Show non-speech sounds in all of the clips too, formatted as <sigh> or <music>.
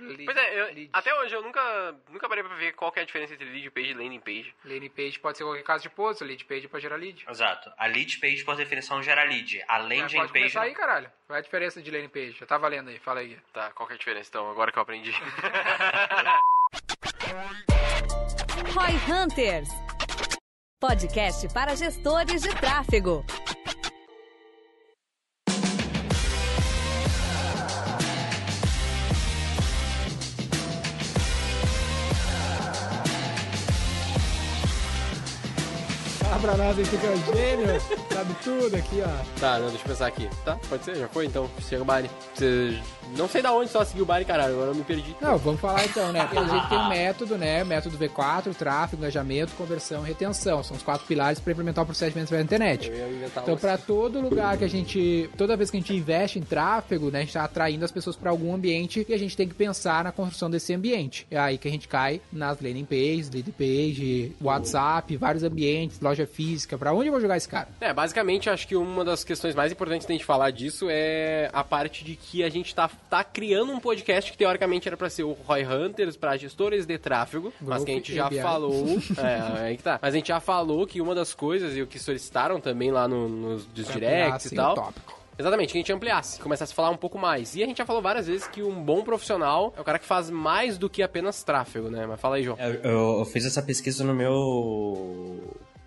Lead, pois é, eu, até hoje eu nunca, nunca parei pra ver qual é a diferença entre lead page e landing page. Landing page pode ser qualquer caso de post, lead page pode gerar lead. Exato. A lead page, por definição, gera lead. A é, landing pode page... começar aí, caralho. Qual é a diferença de landing page? Já tá valendo aí, fala aí. Tá, qual é a diferença então, agora que eu aprendi. <laughs> Roy Hunters. Podcast para gestores de tráfego. aqui, que é gênio, sabe tudo aqui, ó. Tá, não, deixa eu pensar aqui. Tá, pode ser, já foi então. Chega o Bari. Você... Não sei da onde só seguiu o Bari, caralho, agora eu me perdi. Não, vamos falar então, né? A gente tem um método, né? Método V4, tráfego, engajamento, conversão e retenção. São os quatro pilares para implementar o procedimento da internet. Então, para todo lugar que a gente. Toda vez que a gente investe em tráfego, né? A gente tá atraindo as pessoas para algum ambiente e a gente tem que pensar na construção desse ambiente. É aí que a gente cai nas landing pages, lead page, WhatsApp, vários ambientes, loja física física? Para onde eu vou jogar esse cara? É, basicamente, acho que uma das questões mais importantes de a gente falar disso é a parte de que a gente tá, tá criando um podcast que teoricamente era para ser o Roy Hunters para gestores de tráfego, Grupo mas que a gente já ABI. falou. <laughs> é, aí que tá. Mas a gente já falou que uma das coisas e o que solicitaram também lá no, nos directs e tal. Exatamente, que a gente ampliasse, começasse a falar um pouco mais. E a gente já falou várias vezes que um bom profissional é o cara que faz mais do que apenas tráfego, né? Mas fala aí, João. É, eu, eu fiz essa pesquisa no meu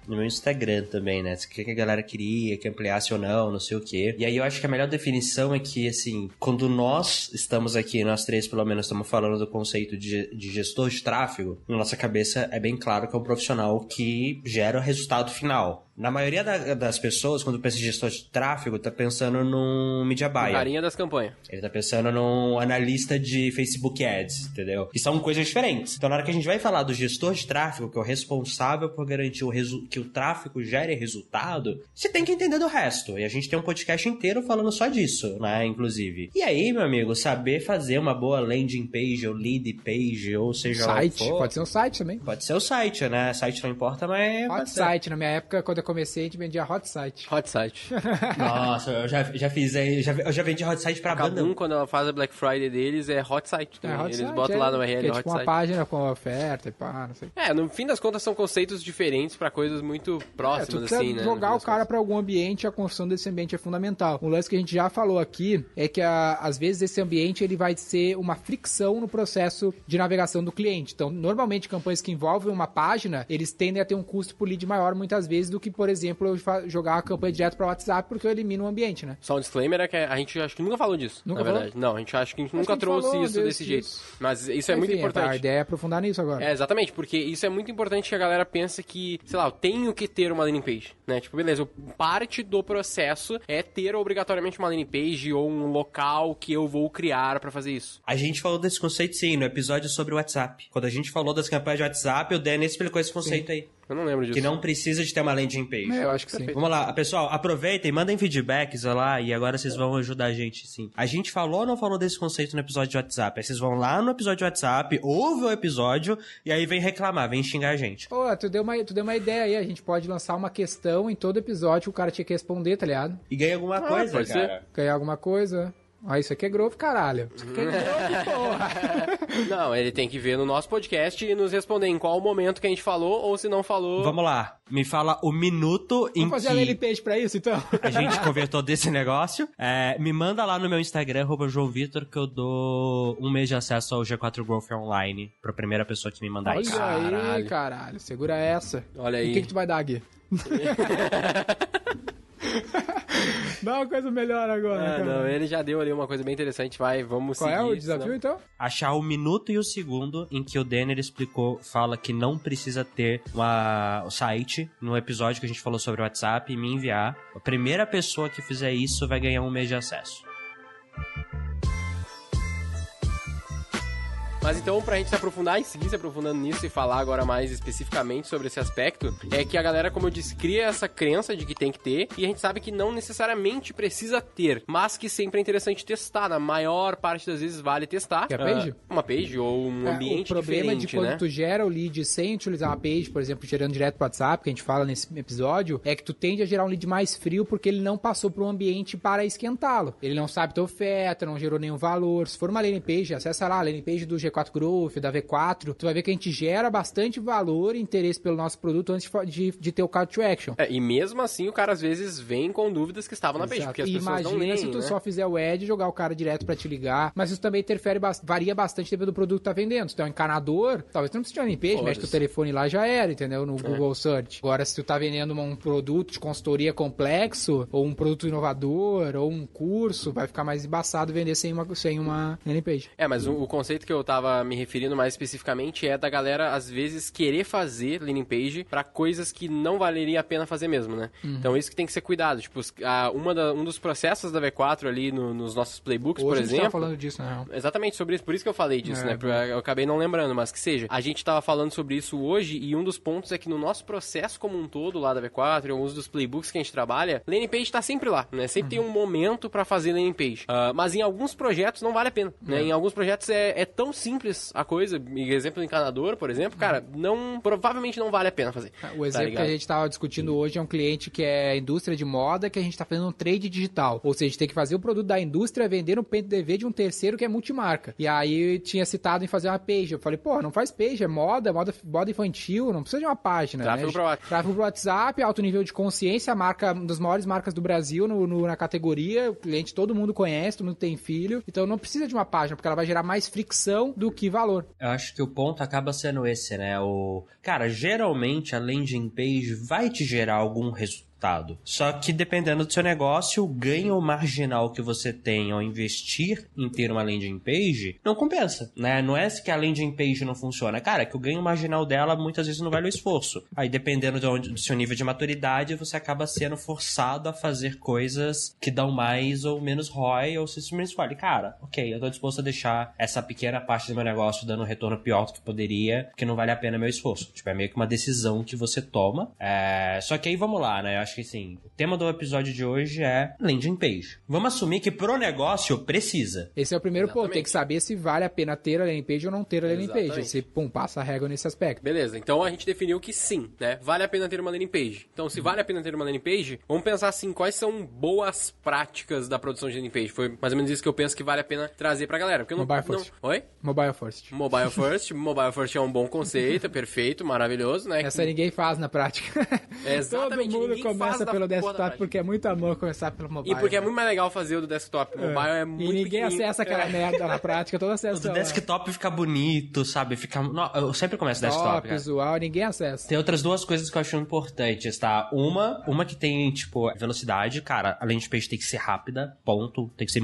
no meu Instagram também, né? O que a galera queria, que ampliasse ou não, não sei o quê. E aí eu acho que a melhor definição é que, assim, quando nós estamos aqui, nós três pelo menos estamos falando do conceito de, de gestor de tráfego, na nossa cabeça é bem claro que é um profissional que gera o resultado final. Na maioria da, das pessoas, quando pensa em gestor de tráfego, tá pensando num media buyer. Carinha das campanhas. Ele tá pensando num analista de Facebook Ads, entendeu? Que são coisas diferentes. Então, na hora que a gente vai falar do gestor de tráfego, que é o responsável por garantir o que o tráfego gere resultado, você tem que entender do resto. E a gente tem um podcast inteiro falando só disso, né? Inclusive. E aí, meu amigo, saber fazer uma boa landing page ou lead page, ou seja, site. Pode ser um site também. Pode ser o um site, né? Site não importa, mas. Pode, pode site. Na minha época, quando eu comecei, a gente vendia hot site. Hot site. <laughs> Nossa, eu já, já fiz, aí, é, já, eu já vendi hot site pra Cabum, banda. quando ela faz a Black Friday deles, é hot site É, hot Eles site, botam é, lá no URL é, é, hot tipo site. uma página com oferta e pá, não sei. É, no fim das contas são conceitos diferentes pra coisas muito é, próximas, é, assim, né? jogar o cara pra algum ambiente, a construção desse ambiente é fundamental. Um lance que a gente já falou aqui é que, a, às vezes, esse ambiente ele vai ser uma fricção no processo de navegação do cliente. Então, normalmente, campanhas que envolvem uma página, eles tendem a ter um custo por lead maior muitas vezes do que por exemplo, eu jogar a campanha direto para WhatsApp porque eu elimino o ambiente, né? Só um disclaimer é que a gente acho que nunca falou disso, nunca na falou? verdade. Não, a gente acha que a gente nunca a gente trouxe falou, isso Deus desse jeito. Mas isso é muito importante. A ideia é aprofundar nisso agora. É, exatamente, porque isso é muito importante que a galera pense que, sei lá, eu tenho que ter uma landing page, né? Tipo, beleza, parte do processo é ter obrigatoriamente uma landing page ou um local que eu vou criar para fazer isso. A gente falou desse conceito sim no episódio sobre o WhatsApp. Quando a gente falou das campanhas de WhatsApp, o Dennis explicou esse conceito sim. aí. Eu não lembro disso. Que não precisa de ter uma landing page. É, eu acho que sim. Vamos lá, pessoal, aproveitem, mandem feedbacks lá e agora vocês vão ajudar a gente, sim. A gente falou ou não falou desse conceito no episódio de WhatsApp? Aí vocês vão lá no episódio de WhatsApp, ouvem o episódio e aí vem reclamar, vem xingar a gente. Pô, tu deu, uma, tu deu uma ideia aí, a gente pode lançar uma questão em todo episódio que o cara tinha que responder, tá ligado? E ganha alguma ah, coisa, cara. Ser. Ganhar alguma coisa. Ah, isso aqui é grove, caralho. Isso aqui é uhum. grove, porra. <laughs> não, ele tem que ver no nosso podcast e nos responder em qual momento que a gente falou ou se não falou. Vamos lá. Me fala o minuto Vamos em que... Vamos fazer a landing page pra isso, então? a gente <laughs> convertou desse negócio. É, me manda lá no meu Instagram, @joãovitor que eu dou um mês de acesso ao G4 Growth Online pra primeira pessoa que me mandar Olha isso. Olha aí, caralho. Segura essa. Olha aí. E o que, que tu vai dar, Gui? <laughs> <laughs> Dá uma coisa melhor agora. É, não, ele já deu ali uma coisa bem interessante, vai, vamos Qual é seguir. Qual é o desafio, senão... então? Achar o minuto e o segundo em que o Denner explicou, fala que não precisa ter uma, o site no episódio que a gente falou sobre o WhatsApp e me enviar. A primeira pessoa que fizer isso vai ganhar um mês de acesso. Mas então, pra gente se aprofundar e seguir se aprofundando nisso e falar agora mais especificamente sobre esse aspecto, é que a galera, como eu disse, cria essa crença de que tem que ter e a gente sabe que não necessariamente precisa ter, mas que sempre é interessante testar. Na maior parte das vezes vale testar. Que é a page? Uh, uma page ou um é, ambiente diferente, O problema diferente, de quando né? tu gera o lead sem utilizar uma page, por exemplo, gerando direto pro WhatsApp, que a gente fala nesse episódio, é que tu tende a gerar um lead mais frio porque ele não passou por um ambiente para esquentá-lo. Ele não sabe tua oferta, não gerou nenhum valor. Se for uma landing page, acessa lá, landing page do g Growth, da V4, tu vai ver que a gente gera bastante valor e interesse pelo nosso produto antes de, de ter o call to action. É, e mesmo assim o cara às vezes vem com dúvidas que estavam na page, porque as Imagina pessoas não leem, se tu né? só fizer o ad e jogar o cara direto para te ligar, mas isso também interfere, varia bastante dependendo do produto que tá vendendo. Se tu é um encanador, talvez tu não precise de uma page, mexe teu telefone lá já era, entendeu? No é. Google Search. Agora, se tu tá vendendo um produto de consultoria complexo, ou um produto inovador, ou um curso, vai ficar mais embaçado vender sem uma, sem uma landing page. É, mas o, o conceito que eu tava tava me referindo mais especificamente é da galera, às vezes, querer fazer landing page para coisas que não valeria a pena fazer mesmo, né? Uhum. Então, isso que tem que ser cuidado. Tipo, a, uma da, um dos processos da V4 ali no, nos nossos playbooks, Hoje por exemplo. A gente tá falando disso, né? Exatamente, sobre isso. Por isso que eu falei disso, é, né? eu acabei não lembrando, mas que seja. A gente tava falando sobre isso hoje e um dos pontos é que no nosso processo como um todo lá da V4, alguns dos playbooks que a gente trabalha, landing page tá sempre lá, né? Sempre uhum. tem um momento para fazer landing page. Uh, mas em alguns projetos não vale a pena, né? É. Em alguns projetos é, é tão simples simples a coisa, exemplo do encanador, por exemplo, cara, não provavelmente não vale a pena fazer. O exemplo tá que a gente estava discutindo hoje é um cliente que é indústria de moda, que a gente está fazendo um trade digital. Ou seja, tem que fazer o produto da indústria vender um PDV de um terceiro que é multimarca. E aí tinha citado em fazer uma page. Eu falei, pô, não faz page, é moda, moda, moda infantil, não precisa de uma página. Tráfego né? pro WhatsApp. Tráfego WhatsApp, alto nível de consciência, marca, uma das maiores marcas do Brasil no, no, na categoria. O cliente todo mundo conhece, todo mundo tem filho. Então não precisa de uma página, porque ela vai gerar mais fricção do do que valor. Eu acho que o ponto acaba sendo esse, né? O cara, geralmente a landing page vai te gerar algum resultado resultado. Só que dependendo do seu negócio, o ganho marginal que você tem ao investir em ter uma landing page não compensa, né? Não é que a landing page não funciona. Cara, é que o ganho marginal dela muitas vezes não vale o esforço. Aí dependendo onde, do seu nível de maturidade, você acaba sendo forçado a fazer coisas que dão mais ou menos ROI ou se escolhe, cara, ok, eu tô disposto a deixar essa pequena parte do meu negócio dando um retorno pior do que poderia, porque não vale a pena meu esforço. Tipo, é meio que uma decisão que você toma. É... Só que aí vamos lá, né? acho que sim. O tema do episódio de hoje é landing page. Vamos assumir que pro negócio precisa. Esse é o primeiro Exatamente. ponto. Tem que saber se vale a pena ter a landing page ou não ter a landing page. Você, pum, passa a régua nesse aspecto. Beleza, então a gente definiu que sim, né? Vale a pena ter uma landing page. Então, se uhum. vale a pena ter uma landing page, vamos pensar assim, quais são boas práticas da produção de landing page? Foi mais ou menos isso que eu penso que vale a pena trazer pra galera. Porque eu não, Mobile não... First. Oi? Mobile First. Mobile <laughs> First. Mobile First é um bom conceito, <laughs> perfeito, maravilhoso, né? Essa que... ninguém faz na prática. É <laughs> exatamente, Todo mundo ninguém começa pelo desktop porque é muito amor começar pelo mobile. E porque né? é muito mais legal fazer o do desktop. O é. mobile é muito E ninguém acessa aquela é. merda na prática, todo acesso. O do é desktop fica bonito, sabe? Fica... Não, eu sempre começo Top, desktop. visual, ninguém acessa. Tem outras duas coisas que eu acho importantes, tá? Uma, uma que tem, tipo, velocidade, cara, a de page tem que ser rápida, ponto. Tem que ser.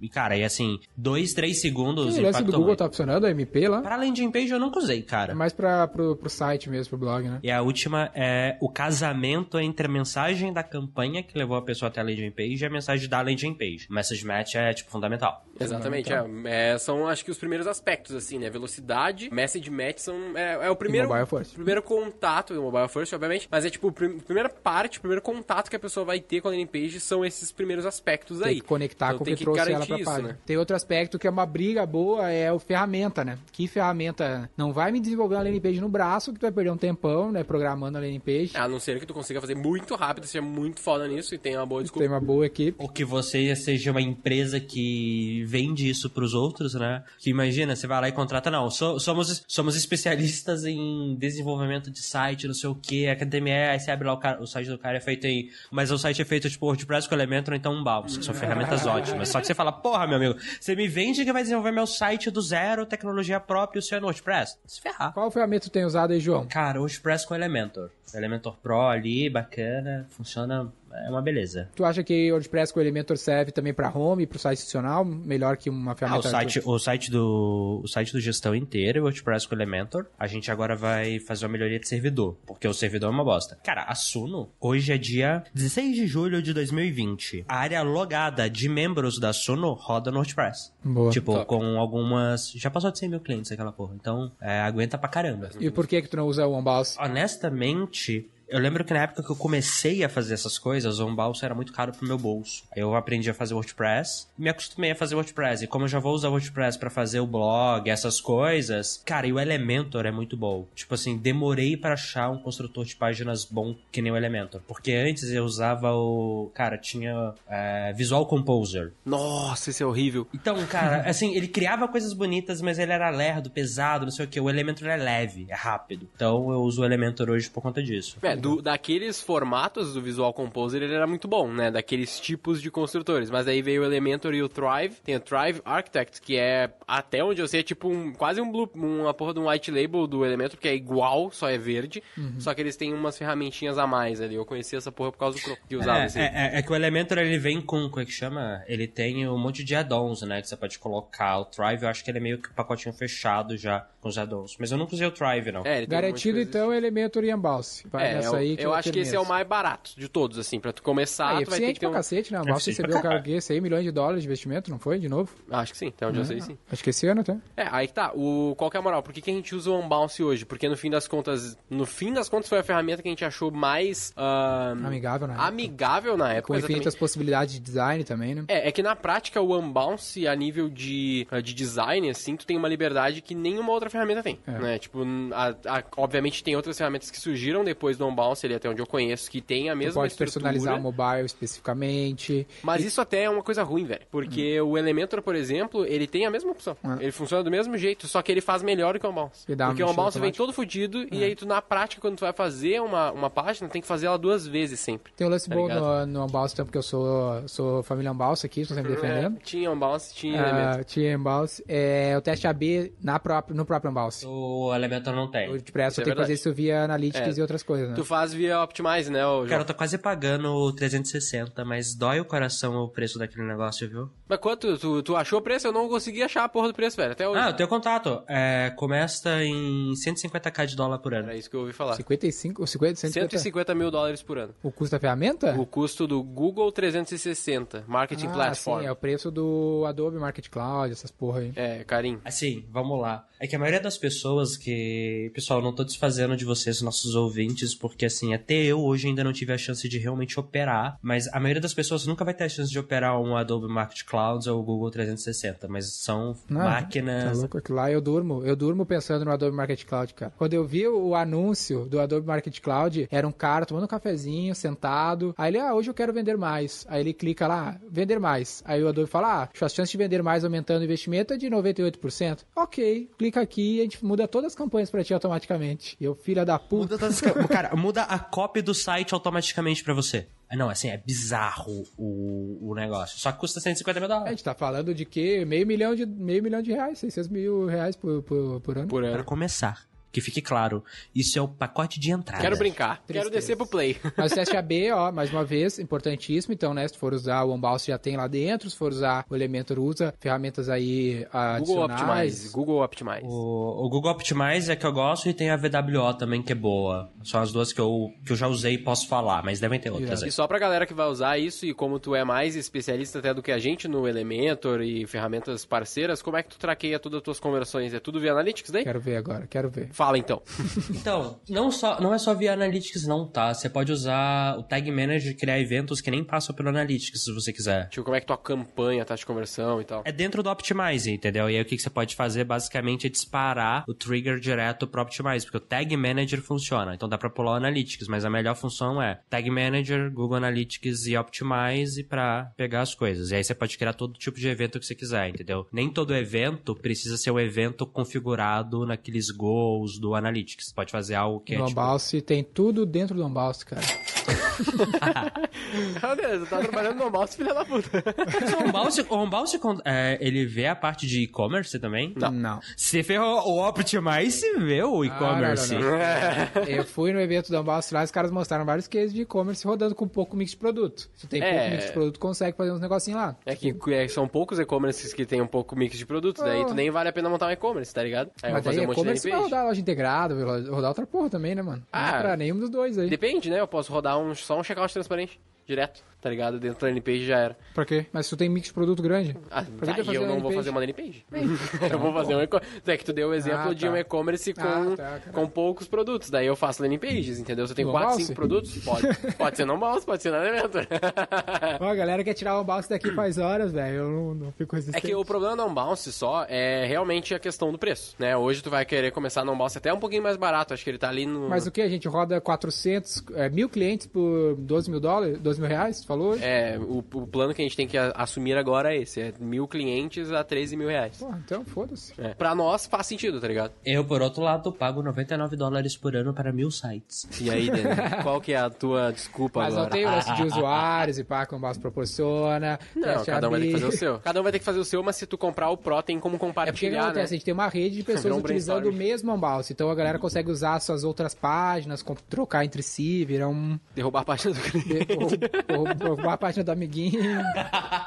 E, cara, aí assim, dois, três segundos. O do Google tá funcionando, a MP lá? Pra de page eu nunca usei, cara. É mais pra, pro, pro site mesmo, pro blog, né? E a última é o casamento entre mensagem da campanha que levou a pessoa até a landing page e é a mensagem da landing page. O message match é, tipo, fundamental. Exatamente, é, é. São, acho que, os primeiros aspectos, assim, né? Velocidade, message match são... É, é o primeiro... Primeiro contato, mobile first, obviamente, mas é, tipo, prim primeira parte, o primeiro contato que a pessoa vai ter com a landing page são esses primeiros aspectos tem aí. Tem que conectar então, com o que, que trouxe ela pra isso, página. Né? Tem outro aspecto que é uma briga boa, é o ferramenta, né? Que ferramenta? Não vai me desenvolver uma landing page no braço, que tu vai perder um tempão, né? Programando a landing page. A não ser que tu consiga fazer muito muito rápido, seja muito foda nisso e tem uma boa desculpa. Tem uma boa equipe. Ou que você seja uma empresa que vende isso pros outros, né? Que imagina, você vai lá e contrata, não, so, somos, somos especialistas em desenvolvimento de site, não sei o que, HTML, é, aí você abre lá o, cara, o, site do cara é feito em... Mas o site é feito tipo WordPress com Elementor, então um Balbs, são ferramentas <laughs> ótimas. Só que você fala, porra, meu amigo, você me vende que vai desenvolver meu site do zero, tecnologia própria, o seu é no WordPress? Se ferrar. Qual ferramenta tem usado aí, João? Cara, WordPress com Elementor. Elementor Pro ali, bacana, funciona é uma beleza. Tu acha que o WordPress com o Elementor serve também para home, para o site institucional, melhor que uma ferramenta? Ah, o site, do... o site do o site do gestão inteiro, o é WordPress com o Elementor. A gente agora vai fazer uma melhoria de servidor, porque o servidor é uma bosta. Cara, a Suno, hoje é dia 16 de julho de 2020. A área logada de membros da Suno roda no WordPress. Boa, tipo, top. com algumas... Já passou de 100 mil clientes aquela porra, então é, aguenta pra caramba. E por que que tu não usa o OneBoss? Honestamente, eu lembro que na época que eu comecei a fazer essas coisas, o Unbounce era muito caro pro meu bolso. Eu aprendi a fazer WordPress, me acostumei a fazer WordPress. E como eu já vou usar WordPress para fazer o blog, essas coisas, cara, e o Elementor é muito bom. Tipo assim, demorei para achar um construtor de páginas bom que nem o Elementor. Porque antes eu usava o. Cara, tinha é, Visual Composer. Nossa, isso é horrível. Então, cara, <laughs> assim, ele criava coisas bonitas, mas ele era lerdo, pesado, não sei o que. O Elementor é leve, é rápido. Então eu uso o Elementor hoje por conta disso. É, do, daqueles formatos do Visual Composer ele era muito bom, né? Daqueles tipos de construtores. Mas aí veio o Elementor e o Thrive. Tem o Thrive Architect, que é, até onde eu sei, é tipo um, quase um blue, uma porra de um white label do Elementor, que é igual, só é verde. Uhum. Só que eles têm umas ferramentinhas a mais ali. Eu conheci essa porra por causa do Chrome que usava. É, assim. É, é, é, que o Elementor ele vem com, como é que chama? Ele tem um monte de add-ons, né? Que você pode colocar. O Thrive eu acho que ele é meio que um pacotinho fechado já com os addons. Mas eu nunca usei o Thrive, não. É, Garantido, então, o Elementor é e Vai é, eu, é aí que eu, acho que esse é o mais barato de todos, assim, pra tu começar, ah, tu vai ter que ter um... cacete, né? O recebeu, cara, que esse aí, milhões de dólares de investimento, não foi? De novo? Acho que sim, até onde eu sei, ah, sim. Acho que esse ano, até. Tá? É, aí que tá. O... Qual que é a moral? Por que, que a gente usa o Unbounce hoje? Porque no fim das contas, no fim das contas foi a ferramenta que a gente achou mais... Uh... Amigável na época. Amigável na época, Com exatamente. possibilidades de design também, né? É, é que na prática o Unbounce, a nível de, ah, de design, assim, tu tem uma liberdade que nenhuma outra ferramenta tem. É. Né? Tipo, a, a, obviamente tem outras ferramentas que surgiram depois do on ali até onde eu conheço, que tem a mesma tu pode personalizar o mobile especificamente. Mas e... isso até é uma coisa ruim, velho. Porque hum. o Elementor, por exemplo, ele tem a mesma opção. Ah. Ele funciona do mesmo jeito, só que ele faz melhor que o on Porque o on vem todo fodido e é. aí tu, na prática, quando tu vai fazer uma, uma página, tem que fazer ela duas vezes sempre. Tem um lance tá bom no, no on né, porque eu sou, sou família on aqui, estou sempre uhum, é. defendendo. É, tinha on tinha uh, Elementor. Tinha on É, o teste AB na própria, no próprio o Elementor não tem. O Express, eu é tenho que fazer isso via Analytics é. e outras coisas, né? Tu faz via Optimize, né? O Cara, eu tô quase pagando 360, mas dói o coração o preço daquele negócio, viu? Mas quanto? Tu, tu achou o preço? Eu não consegui achar a porra do preço, velho, até hoje. Ah, o teu contato. É, começa em 150k de dólar por ano. É isso que eu ouvi falar. 55? 50, 150? 150 mil dólares por ano. O custo da ferramenta? O custo do Google 360, Marketing ah, Platform. sim, é o preço do Adobe Market Cloud, essas porra aí. É, carinho. Assim, vamos lá. É que a maioria maioria das pessoas que. Pessoal, não tô desfazendo de vocês, nossos ouvintes, porque assim, até eu hoje ainda não tive a chance de realmente operar, mas a maioria das pessoas nunca vai ter a chance de operar um Adobe Market Clouds ou o Google 360, mas são não, máquinas. Tá louco, lá eu durmo, eu durmo pensando no Adobe Market Cloud, cara. Quando eu vi o anúncio do Adobe Market Cloud, era um cara tomando um cafezinho, sentado. Aí ele, ah, hoje eu quero vender mais. Aí ele clica lá, vender mais. Aí o Adobe fala, ah, sua chance de vender mais aumentando o investimento é de 98%. Ok, clica aqui aqui, a gente muda todas as campanhas pra ti automaticamente. E eu, filha da puta. Muda as... <laughs> Cara, muda a cópia do site automaticamente pra você. Ah, não, assim, é bizarro o, o negócio. Só que custa 150 mil dólares. A gente tá falando de que meio milhão de, meio milhão de reais, 600 mil reais por, por, por ano. Por ano. Pra começar. Que fique claro, isso é o pacote de entrada. Quero brincar, Tristeza. quero descer pro play. <laughs> Mas o teste AB, ó, mais uma vez, importantíssimo. Então, né, se for usar o Unbounce já tem lá dentro, se for usar o Elementor usa ferramentas aí ah, adicionais. Google Optimize, Google Optimize. O, o Google Optimize é que eu gosto e tem a VWO também que é boa. São as duas que eu, que eu já usei e posso falar, mas devem ter outras. Yeah. E só pra galera que vai usar isso e como tu é mais especialista até do que a gente no Elementor e ferramentas parceiras, como é que tu traqueia todas as tuas conversões? É tudo via Analytics daí? Quero ver agora, quero ver. Fala Fala então. <laughs> então, não, só, não é só via Analytics, não, tá? Você pode usar o Tag Manager e criar eventos que nem passam pelo Analytics, se você quiser. Tipo, como é que tua campanha tá de conversão e tal. É dentro do Optimize, entendeu? E aí o que, que você pode fazer basicamente é disparar o trigger direto pro Optimize, porque o Tag Manager funciona. Então dá pra pular o Analytics, mas a melhor função é Tag Manager, Google Analytics e Optimize pra pegar as coisas. E aí você pode criar todo tipo de evento que você quiser, entendeu? Nem todo evento precisa ser um evento configurado naqueles goals do Analytics. Pode fazer algo que é. Tipo... tem tudo dentro do Bounce, cara. <laughs> <laughs> Meu Deus, eu tava trabalhando no mouse, filha da puta. o mouse, o mouse é, ele vê a parte de e-commerce também? Não. não. Você ferrou o Optimize e vê o ah, e-commerce. Ah, eu fui no evento do Unbounce lá, os caras mostraram vários cases de e-commerce rodando com pouco mix de produto. Se tem é... pouco mix de produto, consegue fazer uns negocinhos lá. É que é, são poucos e-commerces que tem um pouco mix de produto, ah. daí tu nem vale a pena montar um e-commerce, tá ligado? Aí Mas fazer um e-commerce vai rodar a loja integrada, rodar outra porra também, né, mano? Ah, não é pra nenhum dos dois aí. Depende, né? Eu posso rodar uns só um check-out transparente, direto tá ligado? Dentro da landing já era. Pra quê? Mas se tu tem mix de produto grande. Ah, tá, e eu não vou fazer uma landing <laughs> page. eu então vou fazer tá um e-commerce. É que tu deu o ah, exemplo ah, tá. de um e-commerce ah, com, ah, tá, com poucos produtos. Daí eu faço landing pages, entendeu? Você tem tipo quatro, 4, 5 produtos, pode. <laughs> Pode ser não balse, pode ser não alimento. <laughs> Ó, a galera quer tirar o bounce daqui faz horas, velho. Eu não, não fico resistente. É que o problema não unbounce só é realmente a questão do preço, né? Hoje tu vai querer começar não bounce até um pouquinho mais barato. Acho que ele tá ali no... Mas o que? A gente roda 400, é, mil clientes por 12 mil dólares, 12 mil reais? falou? É, o, o, plano que a gente tem que assumir agora é esse: é mil clientes a 13 mil reais. Pô, então foda-se. É. Pra nós faz sentido, tá ligado? Eu, por outro lado, pago 99 dólares por ano para mil sites. E aí, Daniel, <laughs> qual que é a tua desculpa Mas agora? Mas não tem o lance de <laughs> ah, ah, ah, usuários e pá, como as proporciona. Não, cada um vai ter que fazer o seu. Cada um vai ter que fazer o seu, mas se tu comprar o Pro, tem como compartilhar. É porque né? a gente tem uma rede de <laughs> pessoas um utilizando o mesmo mouse. Então a galera consegue usar suas outras páginas, trocar entre si, virar um. Derrubar a página do cliente. Derrubar, uma a página do amiguinho.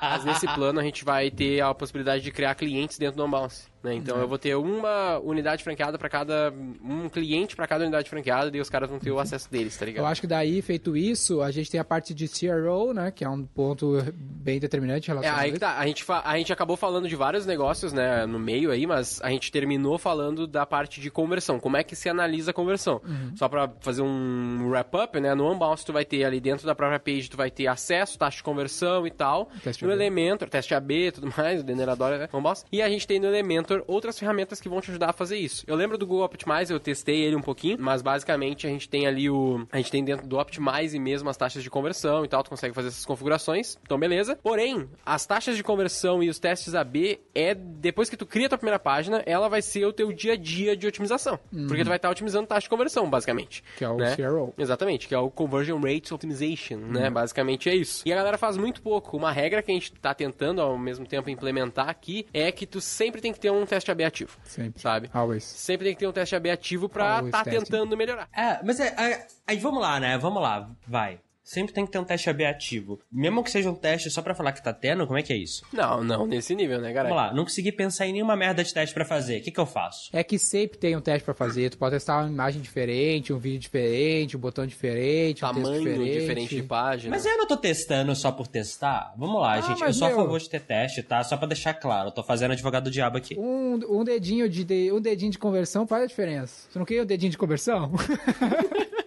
Mas nesse plano a gente vai ter a possibilidade de criar clientes dentro do mouse. Né? Então eu vou ter uma unidade franqueada para cada. um cliente para cada unidade franqueada, e os caras vão ter o uhum. acesso deles, tá ligado? Eu acho que daí, feito isso, a gente tem a parte de CRO, né? Que é um ponto bem determinante em relação é, aí a isso. Tá. A gente, a gente acabou falando de vários negócios, né, no meio aí, mas a gente terminou falando da parte de conversão. Como é que se analisa a conversão? Uhum. Só para fazer um wrap-up, né? No Unbounce, tu vai ter ali dentro da própria page, tu vai ter acesso, taxa de conversão e tal. Teste no AB. elemento, teste AB e tudo mais, o generador, né? Unbounce. E a gente tem no elemento monitor outras ferramentas que vão te ajudar a fazer isso. Eu lembro do Google Optimize, eu testei ele um pouquinho, mas basicamente a gente tem ali o. A gente tem dentro do Optimize mesmo as taxas de conversão e tal, tu consegue fazer essas configurações, então beleza. Porém, as taxas de conversão e os testes AB é depois que tu cria a tua primeira página, ela vai ser o teu dia a dia de otimização. Uhum. Porque tu vai estar tá otimizando taxa de conversão, basicamente. Que é o né? CRO. Exatamente, que é o Conversion Rates Optimization, né? uhum. né? Basicamente é isso. E a galera faz muito pouco. Uma regra que a gente tá tentando ao mesmo tempo implementar aqui é que tu sempre tem que ter um um teste AB ativo. Sempre. Sabe? Always. Sempre tem que ter um teste AB ativo pra estar tá tentando melhorar. É, mas é, é, aí vamos lá, né? Vamos lá, vai sempre tem que ter um teste AB ativo. Mesmo que seja um teste só para falar que tá tendo, como é que é isso? Não, não, nesse nível, né, galera? Vamos lá, não consegui pensar em nenhuma merda de teste para fazer. O que, que eu faço? É que sempre tem um teste para fazer. Tu pode testar uma imagem diferente, um vídeo diferente, um botão diferente, um Tamanho diferente. diferente. de página. Mas eu não tô testando só por testar. Vamos lá, ah, gente. Eu sou meu... a favor de ter teste, tá? Só para deixar claro. Eu tô fazendo advogado do diabo aqui. Um, um dedinho de, de, um dedinho de conversão faz a diferença. Você não quer um dedinho de conversão? <laughs>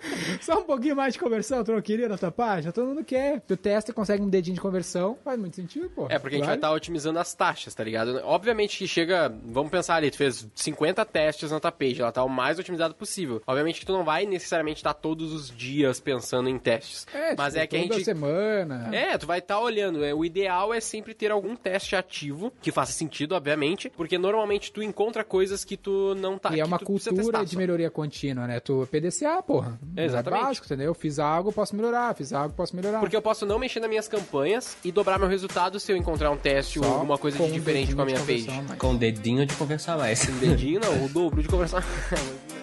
<laughs> Só um pouquinho mais de conversão, tu não queria na tua página? Todo mundo quer. Tu testa, e consegue um dedinho de conversão, faz muito sentido, pô. É, porque claro. a gente vai estar tá otimizando as taxas, tá ligado? Obviamente que chega, vamos pensar ali, tu fez 50 testes na tua page, ela tá o mais otimizada possível. Obviamente que tu não vai necessariamente estar tá todos os dias pensando em testes. É, tipo, mas tipo, é que a gente... semana. É, tu vai estar tá olhando. É, o ideal é sempre ter algum teste ativo, que faça sentido, obviamente, porque normalmente tu encontra coisas que tu não tá... E é uma cultura de melhoria contínua, né? Tu PDCA, porra. É, é exatamente. É básico, entendeu? Fiz algo, posso melhorar, fiz algo, posso melhorar. Porque eu posso não mexer nas minhas campanhas e dobrar meu resultado se eu encontrar um teste Só ou alguma coisa de diferente com a minha page. Mais. Com o dedinho de conversar mais. Com o dedinho não, o dobro de conversar mais. <laughs>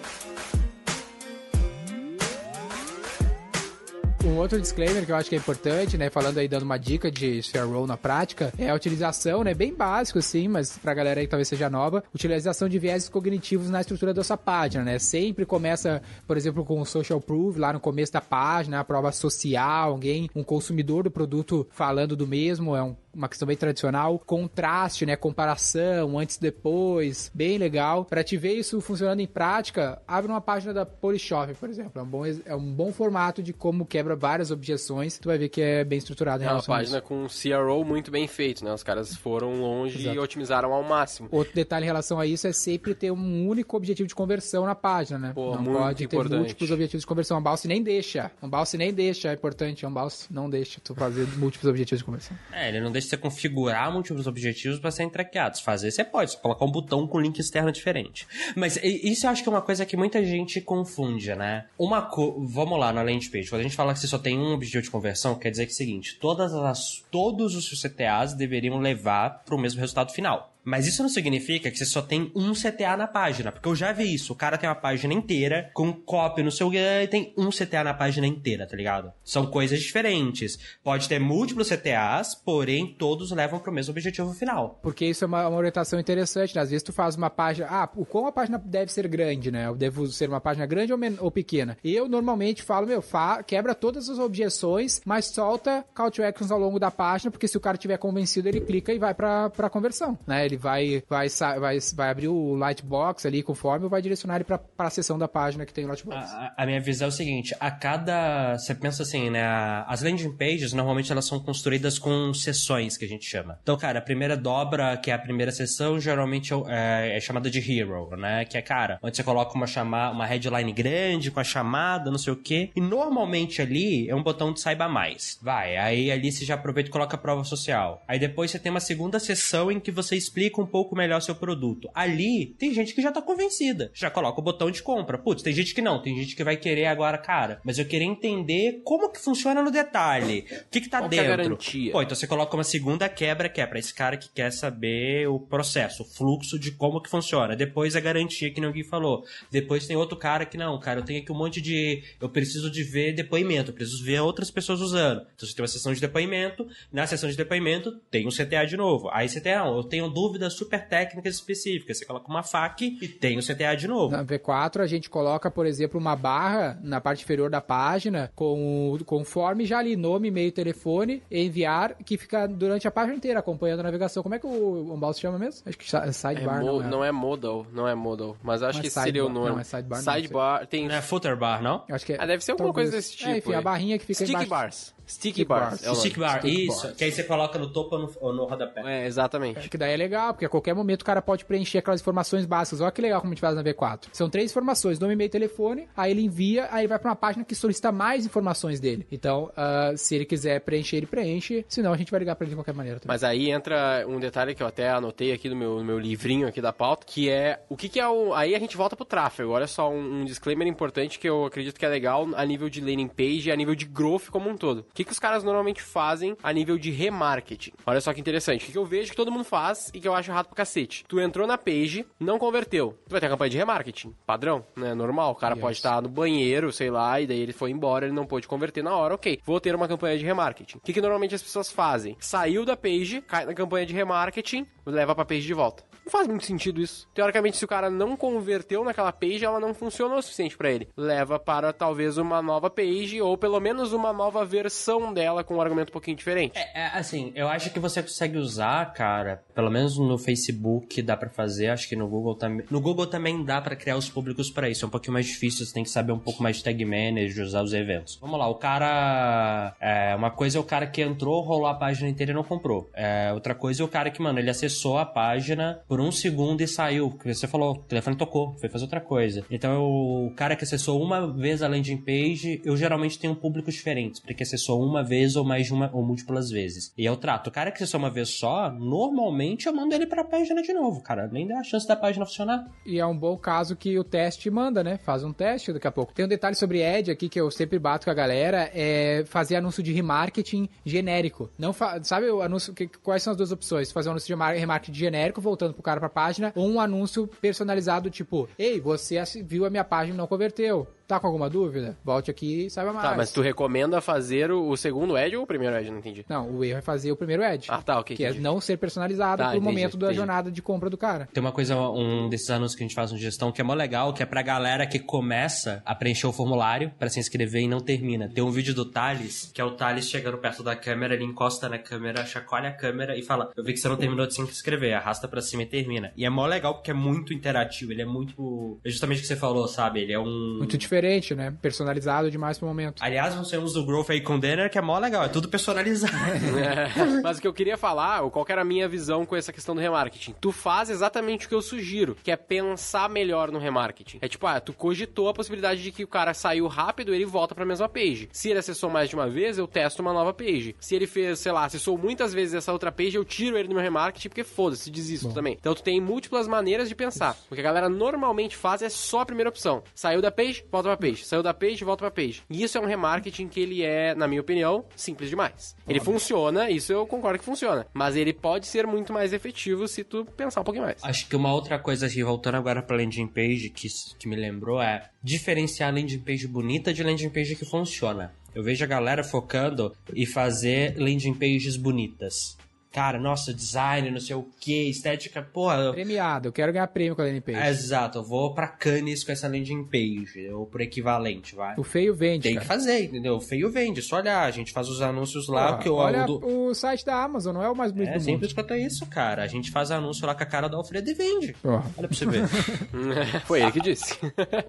um outro disclaimer que eu acho que é importante, né? Falando aí, dando uma dica de share role na prática, é a utilização, né? Bem básico, assim, mas pra galera que talvez seja nova, utilização de viéses cognitivos na estrutura da sua página, né? Sempre começa, por exemplo, com o social proof lá no começo da página, a prova social, alguém, um consumidor do produto falando do mesmo, é um uma questão bem tradicional, contraste, né, comparação, antes e depois, bem legal. Para te ver isso funcionando em prática, abre uma página da Polishop, por exemplo, é um bom, é um bom formato de como quebra várias objeções, tu vai ver que é bem estruturado em é relação É uma página com um CRO muito bem feito, né? Os caras foram longe Exato. e otimizaram ao máximo. Outro detalhe em relação a isso é sempre ter um único objetivo de conversão na página, né? Pô, não pode importante. ter múltiplos objetivos de conversão. A Balse nem deixa. Um Balse nem deixa, é importante. Um Balse não deixa tu fazer <laughs> múltiplos objetivos de conversão. É, ele não deixa você configurar múltiplos objetivos para serem traqueados. Fazer você pode, você colocar um botão com link externo diferente. Mas isso eu acho que é uma coisa que muita gente confunde, né? Uma co... Vamos lá, na landing page. Quando a gente fala que você só tem um objetivo de conversão, quer dizer que é o seguinte: todas as, todos os seus CTAs deveriam levar para o mesmo resultado final. Mas isso não significa que você só tem um CTA na página, porque eu já vi isso. O cara tem uma página inteira com copy no seu e tem um CTA na página inteira, tá ligado? São coisas diferentes. Pode ter múltiplos CTAs, porém todos levam para o mesmo objetivo final. Porque isso é uma, uma orientação interessante, né? Às vezes tu faz uma página, ah, o qual a página deve ser grande, né? Eu devo ser uma página grande ou, ou pequena. Eu normalmente falo, meu, fa quebra todas as objeções, mas solta call to actions ao longo da página, porque se o cara tiver convencido, ele clica e vai para pra conversão, né? Ele vai, vai, vai, vai abrir o Lightbox ali conforme ou vai direcionar ele para a seção da página que tem o Lightbox. A, a, minha visão é o seguinte, a cada... Você pensa assim, né? As landing pages, normalmente elas são construídas com sessões, que a gente chama. Então, cara, a primeira dobra, que é a primeira sessão, geralmente é, é, é chamada de hero, né? Que é, cara, onde você coloca uma, chama, uma headline grande, com a chamada, não sei o quê. E normalmente ali é um botão de saiba mais. Vai, aí ali você já aproveita e coloca a prova social. Aí depois você tem uma segunda sessão em que você explica explica um pouco melhor seu produto. Ali, tem gente que já tá convencida, já coloca o botão de compra. Putz, tem gente que não, tem gente que vai querer agora, cara, mas eu queria entender como que funciona no detalhe, o que que tá Qual dentro. Que é a garantia? Pô, então você coloca uma segunda quebra que é pra esse cara que quer saber o processo, o fluxo de como que funciona. Depois a garantia que ninguém falou. Depois tem outro cara que não, cara, eu tenho aqui um monte de, eu preciso de ver depoimento, eu preciso ver outras pessoas usando. Então você tem uma sessão de depoimento, na sessão de depoimento tem um CTA de novo. Aí CTA, eu tenho dúvida dúvidas super técnicas específicas. Você coloca uma FAQ e tem o CTA de novo. Na V4 a gente coloca, por exemplo, uma barra na parte inferior da página com o, conforme já ali nome, e-mail, telefone, enviar, que fica durante a página inteira acompanhando a navegação. Como é que o Umbal se chama mesmo? Acho que é sidebar. É não, é. não é modal, não é modal. Mas acho que é seria o nome. Não, é sidebar. Sidebar não, tem. Não é footer bar, não? Acho que é. Ah, deve ser alguma coisa desse tipo. É, enfim, aí. a barrinha que fica Stick embaixo. bars. Stick bar. É stick bar, stick isso. Bars. Que aí você coloca no topo ou no, ou no rodapé. É, exatamente. Acho é, que daí é legal, porque a qualquer momento o cara pode preencher aquelas informações básicas. Olha que legal como a gente faz na V4. São três informações, nome, e-mail, telefone, aí ele envia, aí vai para uma página que solicita mais informações dele. Então, uh, se ele quiser preencher, ele preenche, senão a gente vai ligar para ele de qualquer maneira. Também. Mas aí entra um detalhe que eu até anotei aqui no meu, no meu livrinho aqui da pauta, que é o que, que é o... Aí a gente volta pro tráfego. Olha só um, um disclaimer importante que eu acredito que é legal a nível de landing page e a nível de growth como um todo que, que os caras normalmente fazem a nível de remarketing? Olha só que interessante. O que, que eu vejo que todo mundo faz e que eu acho errado pro cacete? Tu entrou na page, não converteu. Tu vai ter a campanha de remarketing. Padrão, né? Normal. O cara yes. pode estar no banheiro, sei lá, e daí ele foi embora, ele não pôde converter na hora. Ok, vou ter uma campanha de remarketing. O que, que normalmente as pessoas fazem? Saiu da page, cai na campanha de remarketing, leva pra page de volta. Não faz muito sentido isso. Teoricamente, se o cara não converteu naquela page, ela não funcionou o suficiente para ele. Leva para talvez uma nova page ou pelo menos uma nova versão dela com um argumento um pouquinho diferente. É, é assim, eu acho que você consegue usar, cara, pelo menos no Facebook dá para fazer, acho que no Google também. No Google também dá para criar os públicos para isso. É um pouquinho mais difícil, você tem que saber um pouco mais de tag manager, usar os eventos. Vamos lá, o cara. É, uma coisa é o cara que entrou, rolou a página inteira e não comprou. É, outra coisa é o cara que, mano, ele acessou a página por por um segundo e saiu. Porque você falou, o telefone tocou, foi fazer outra coisa. Então eu, o cara que acessou uma vez a landing page, eu geralmente tenho públicos diferentes, porque acessou uma vez ou mais de uma ou múltiplas vezes. E eu trato. O cara que acessou uma vez só, normalmente eu mando ele pra página de novo, cara. Nem dá a chance da página funcionar. E é um bom caso que o teste manda, né? Faz um teste daqui a pouco. Tem um detalhe sobre Ed aqui que eu sempre bato com a galera, é fazer anúncio de remarketing genérico. Não sabe o anúncio que quais são as duas opções? Fazer um anúncio de remarketing genérico voltando pro cara pra página, ou um anúncio personalizado, tipo, ei, você viu a minha página e não converteu. Tá com alguma dúvida? Volte aqui e saiba tá, mais. Tá, mas tu recomenda fazer o, segundo Edge ou o primeiro Edge? Não entendi. Não, o erro é fazer o primeiro Edge. Ah, tá, ok. Que é entendi. é não ser personalizado tá, pro entendi, momento da jornada de compra do cara. Tem uma coisa, um desses anúncios que a gente faz no gestão que é mó legal, que é pra galera que começa a preencher o formulário para se inscrever e não termina. Tem um vídeo do Thales, que é o Thales chegando perto da câmera, ele encosta na câmera, chacoalha a câmera e fala: Eu vi que você não terminou de se inscrever, arrasta pra cima e termina. E é mó legal porque é muito interativo, ele é muito. É justamente o que você falou, sabe? Ele é um. Muito diferente diferente, né? Personalizado demais pro momento. Aliás, nós temos o Growth aí Container, que é mó legal, é tudo personalizado. <laughs> é. Mas o que eu queria falar, ou qual era a minha visão com essa questão do remarketing? Tu faz exatamente o que eu sugiro, que é pensar melhor no remarketing. É tipo, ah, tu cogitou a possibilidade de que o cara saiu rápido, ele volta pra mesma page. Se ele acessou mais de uma vez, eu testo uma nova page. Se ele fez, sei lá, acessou muitas vezes essa outra page, eu tiro ele do meu remarketing, porque foda-se, desisto Bom. também. Então tu tem múltiplas maneiras de pensar. Isso. O que a galera normalmente faz é só a primeira opção. Saiu da page, volta volta Saiu da page volta para page E isso é um remarketing que ele é, na minha opinião, simples demais. Ele Óbvio. funciona, isso eu concordo que funciona. Mas ele pode ser muito mais efetivo se tu pensar um pouquinho mais. Acho que uma outra coisa, assim, voltando agora para landing page, que, que me lembrou, é diferenciar a landing page bonita de landing page que funciona. Eu vejo a galera focando e fazer landing pages bonitas cara, nossa, design, não sei o que, estética, porra. Premiado, eu quero ganhar prêmio com a landing page. exato, eu vou pra Cannes com essa landing page, ou pro equivalente, vai. O feio vende. Tem cara. que fazer, entendeu? O feio vende, só olhar, a gente faz os anúncios lá. Porra, que eu, olha do... o site da Amazon, não é o mais bonito é, do mundo. É simples quanto isso, cara. A gente faz anúncio lá com a cara do Alfredo e vende. Olha pra você ver. <laughs> Foi ele que disse.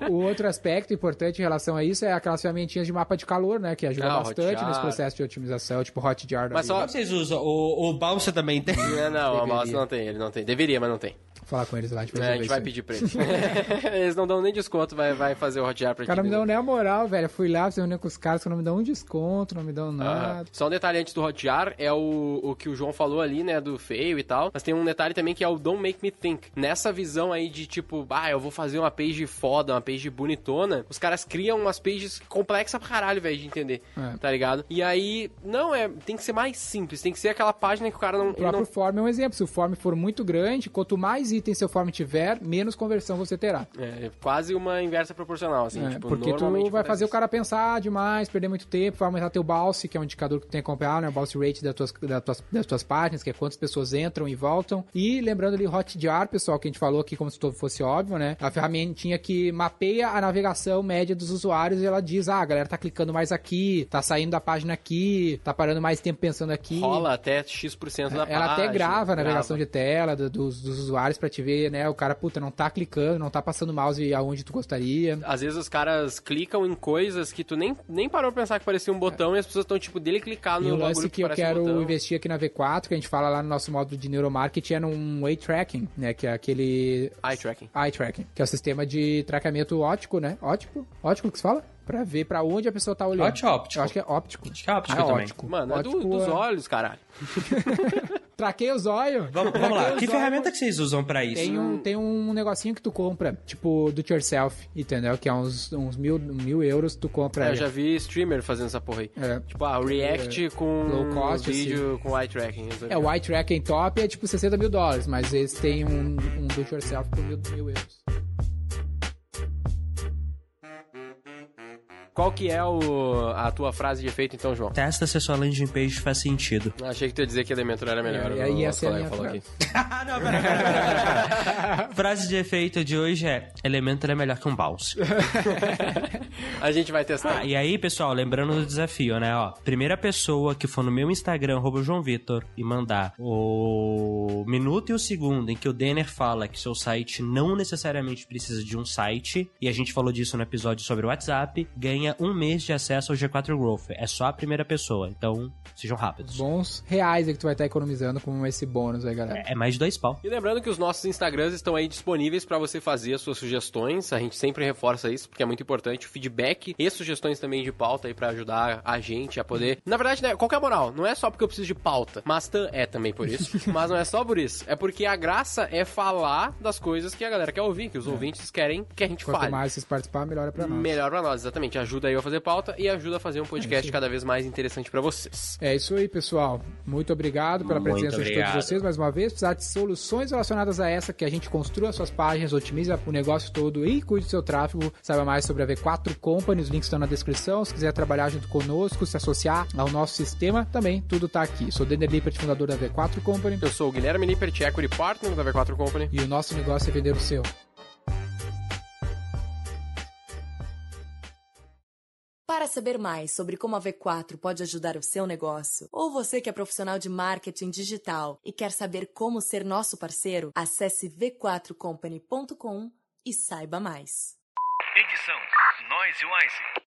o outro aspecto importante em relação a isso é aquelas ferramentinhas de mapa de calor, né, que ajuda bastante nesse processo de otimização, tipo Hotjar. Mas só... vocês usam o, o Malsa também tem. Não, não a Malsa não tem, ele não tem. Deveria, mas não tem falar com eles lá. A gente vai, é, a gente vai pedir pra eles. <laughs> eles não dão nem desconto, vai, vai fazer o hotjar pra gente. Cara, não me dão nem a moral, velho. Eu fui lá, fiz reunião com os caras, que não me dão um desconto, não me dão nada. só um detalhe antes do hotjar é o, o que o João falou ali, né, do feio e tal. Mas tem um detalhe também que é o Don't Make Me Think. Nessa visão aí de tipo, ah, eu vou fazer uma page foda, uma page bonitona, os caras criam umas pages complexas pra caralho, velho, de entender. É. Tá ligado? E aí, não, é. Tem que ser mais simples, tem que ser aquela página que o cara não. O próprio não... form é um exemplo. Se o form for muito grande, quanto mais item seu farm tiver, menos conversão você terá. É, é, quase uma inversa proporcional, assim. É, tipo, porque tu vai fazer isso. o cara pensar demais, perder muito tempo, vai aumentar teu balse, que é um indicador que tu tem que acompanhar, né? O bounce rate das tuas, das, tuas, das tuas páginas, que é quantas pessoas entram e voltam. E lembrando ali, Hotjar, pessoal, que a gente falou aqui como se tudo fosse óbvio, né? A ferramentinha que mapeia a navegação média dos usuários e ela diz, ah, a galera tá clicando mais aqui, tá saindo da página aqui, tá parando mais tempo pensando aqui. Rola até X% é, da ela página. Ela até grava a navegação grava. de tela dos, dos usuários pra te ver, né? O cara, puta, não tá clicando, não tá passando o mouse aonde tu gostaria. Às vezes os caras clicam em coisas que tu nem, nem parou pra pensar que parecia um é. botão é. e as pessoas estão, tipo, dele clicar no e o lance que, que eu quero um investir aqui na V4, que a gente fala lá no nosso módulo de neuromarketing, é num eye tracking, né? Que é aquele... Eye tracking. Eye tracking, que é o sistema de tracamento ótico, né? Ótico? Ótico que se fala? Pra ver pra onde a pessoa tá olhando. Acho óptico. Eu acho que é óptico. Acho que é óptico ah, é também. Óptico. Mano, óptico é do, dos é. olhos, caralho. <laughs> Traquei os olhos. Vamos, vamos lá. Que ferramenta que vocês usam pra isso? Tem um, tem um negocinho que tu compra, tipo, do yourself, entendeu? Que é uns, uns mil, mil euros tu compra. É, eu já vi streamer fazendo essa porra aí. É. Tipo, ah, React é. com Low cost, vídeo assim. com eye tracking. É, o eye tracking top é tipo 60 mil dólares, mas eles têm um, um do yourself por mil, mil euros. Qual que é o, a tua frase de efeito, então, João? Testa se a sua landing page faz sentido. achei que tu ia dizer que Elementor era melhor. E é, e essa é a minha falou frase. aqui. <laughs> Ah, não, pera, pera, pera, pera. <laughs> frase de efeito de hoje é Elementor é melhor que um bounce. <laughs> a gente vai testar. Ah, e aí, pessoal, lembrando do desafio, né? Ó, primeira pessoa que for no meu Instagram, João Vitor, e mandar o minuto e o segundo em que o Denner fala que seu site não necessariamente precisa de um site, e a gente falou disso no episódio sobre o WhatsApp, ganha ganha um mês de acesso ao G4 Growth. É só a primeira pessoa, então sejam rápidos. Bons reais é que tu vai estar economizando com esse bônus aí, galera. É, é mais de dois pau. E lembrando que os nossos Instagrams estão aí disponíveis para você fazer as suas sugestões. A gente sempre reforça isso, porque é muito importante o feedback e sugestões também de pauta aí para ajudar a gente a poder. Na verdade, né, qualquer moral, não é só porque eu preciso de pauta, mas é também por isso. <laughs> mas não é só por isso. É porque a graça é falar das coisas que a galera quer ouvir, que os é. ouvintes querem que a gente Quanto fale. Quanto mais vocês participar, melhor é pra nós. Melhor pra nós, exatamente ajuda aí a fazer pauta e ajuda a fazer um podcast é cada vez mais interessante para vocês. É isso aí, pessoal. Muito obrigado pela Muito presença obrigado. de todos vocês mais uma vez. Precisar de soluções relacionadas a essa, que a gente construa suas páginas, otimiza o negócio todo e cuide do seu tráfego. Saiba mais sobre a V4 Company, os links estão na descrição. Se quiser trabalhar junto conosco, se associar ao nosso sistema, também tudo tá aqui. Sou o Denner Lippert, fundador da V4 Company. Eu sou o Guilherme Lippert, Equity Partner da V4 Company. E o nosso negócio é vender o seu. Para saber mais sobre como a V4 pode ajudar o seu negócio, ou você que é profissional de marketing digital e quer saber como ser nosso parceiro, acesse v4company.com e saiba mais. Edição Nós e